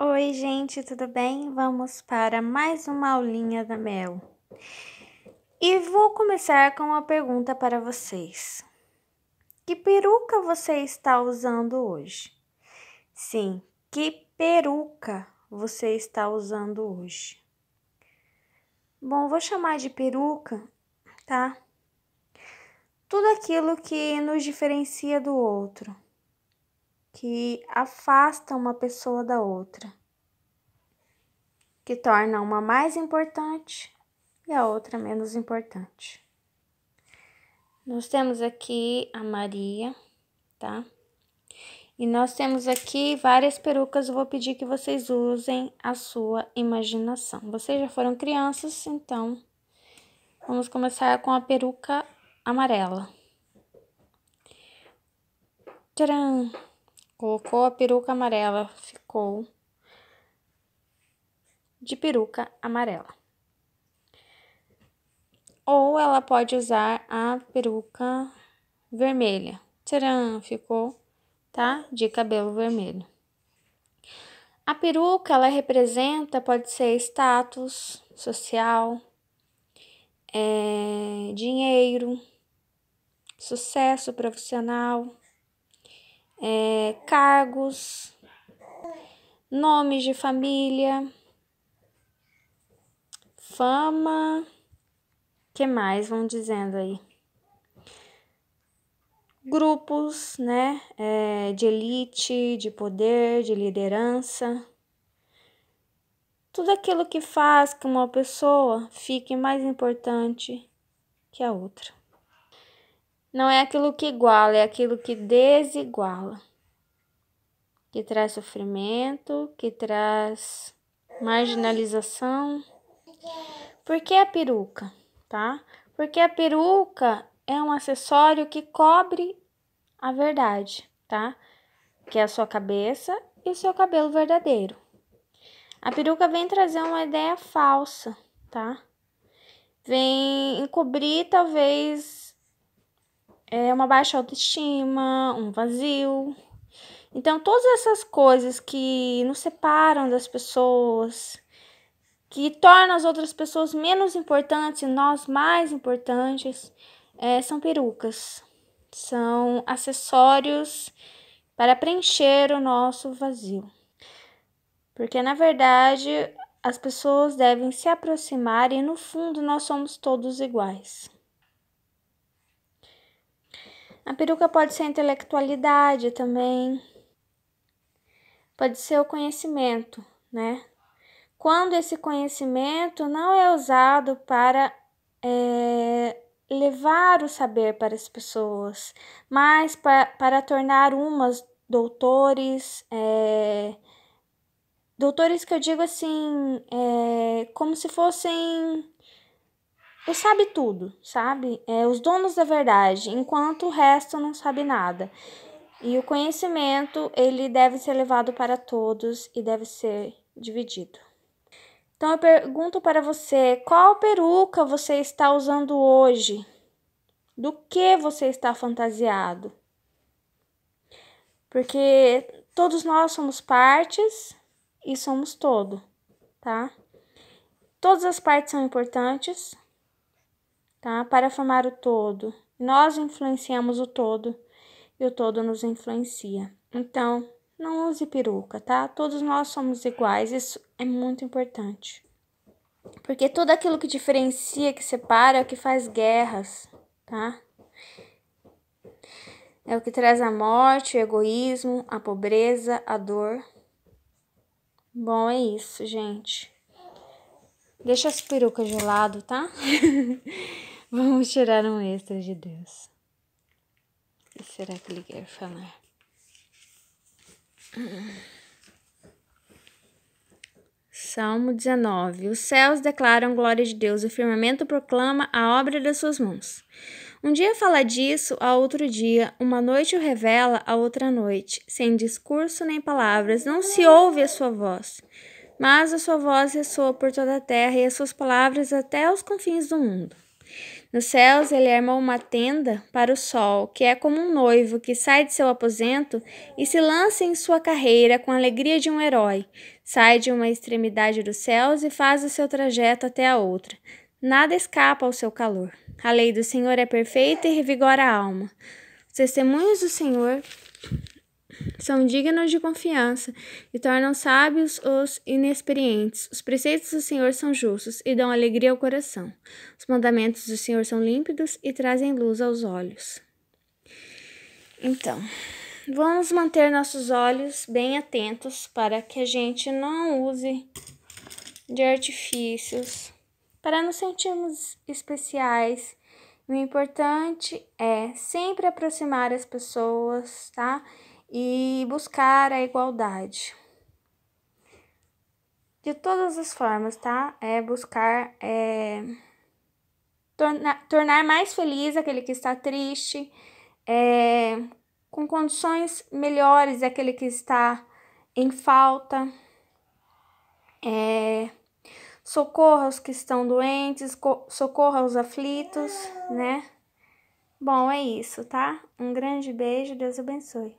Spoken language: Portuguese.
Oi, gente, tudo bem? Vamos para mais uma aulinha da Mel. E vou começar com uma pergunta para vocês. Que peruca você está usando hoje? Sim, que peruca você está usando hoje? Bom, vou chamar de peruca, tá? Tudo aquilo que nos diferencia do outro que afasta uma pessoa da outra, que torna uma mais importante e a outra menos importante. Nós temos aqui a Maria, tá? E nós temos aqui várias perucas, eu vou pedir que vocês usem a sua imaginação. Vocês já foram crianças, então vamos começar com a peruca amarela. Tcharam! Colocou a peruca amarela, ficou de peruca amarela. Ou ela pode usar a peruca vermelha. Tcharam, ficou, tá? De cabelo vermelho. A peruca, ela representa, pode ser status social, é, dinheiro, sucesso profissional é, cargos, nomes de família, fama, que mais vão dizendo aí? Grupos, né, é, de elite, de poder, de liderança. Tudo aquilo que faz que uma pessoa fique mais importante que a outra não é aquilo que iguala, é aquilo que desiguala, que traz sofrimento, que traz marginalização. Por que a peruca, tá? Porque a peruca é um acessório que cobre a verdade, tá? Que é a sua cabeça e o seu cabelo verdadeiro. A peruca vem trazer uma ideia falsa, tá? Vem encobrir talvez é uma baixa autoestima, um vazio. Então, todas essas coisas que nos separam das pessoas, que tornam as outras pessoas menos importantes e nós mais importantes, é, são perucas, são acessórios para preencher o nosso vazio. Porque, na verdade, as pessoas devem se aproximar e, no fundo, nós somos todos iguais. A peruca pode ser a intelectualidade também, pode ser o conhecimento, né? Quando esse conhecimento não é usado para é, levar o saber para as pessoas, mas para, para tornar umas doutores, é, doutores que eu digo assim, é, como se fossem o sabe tudo, sabe? É os donos da verdade, enquanto o resto não sabe nada. E o conhecimento, ele deve ser levado para todos e deve ser dividido. Então eu pergunto para você, qual peruca você está usando hoje? Do que você está fantasiado? Porque todos nós somos partes e somos todo, tá? Todas as partes são importantes, tá? Para formar o todo. Nós influenciamos o todo e o todo nos influencia. Então, não use peruca, tá? Todos nós somos iguais, isso é muito importante. Porque tudo aquilo que diferencia, que separa, é o que faz guerras, tá? É o que traz a morte, o egoísmo, a pobreza, a dor. Bom, é isso, gente. Deixa as perucas de lado, tá? Vamos tirar um extra de Deus. O que será que ele quer falar? Salmo 19. Os céus declaram glória de Deus, o firmamento proclama a obra das suas mãos. Um dia fala disso, a outro dia, uma noite o revela a outra noite, sem discurso nem palavras, não se ouve a sua voz. Mas a sua voz ressoa por toda a terra e as suas palavras até os confins do mundo. Nos céus ele armou uma tenda para o sol, que é como um noivo que sai de seu aposento e se lança em sua carreira com a alegria de um herói. Sai de uma extremidade dos céus e faz o seu trajeto até a outra. Nada escapa ao seu calor. A lei do Senhor é perfeita e revigora a alma. Os testemunhos do Senhor são dignos de confiança e tornam sábios os inexperientes. Os preceitos do Senhor são justos e dão alegria ao coração. Os mandamentos do Senhor são límpidos e trazem luz aos olhos. Então, vamos manter nossos olhos bem atentos para que a gente não use de artifícios para nos sentirmos especiais. O importante é sempre aproximar as pessoas, tá? e buscar a igualdade. De todas as formas, tá? É buscar é, tornar, tornar mais feliz aquele que está triste, é, com condições melhores aquele que está em falta. É, socorra os que estão doentes, socorra os aflitos, né? Bom, é isso, tá? Um grande beijo, Deus abençoe.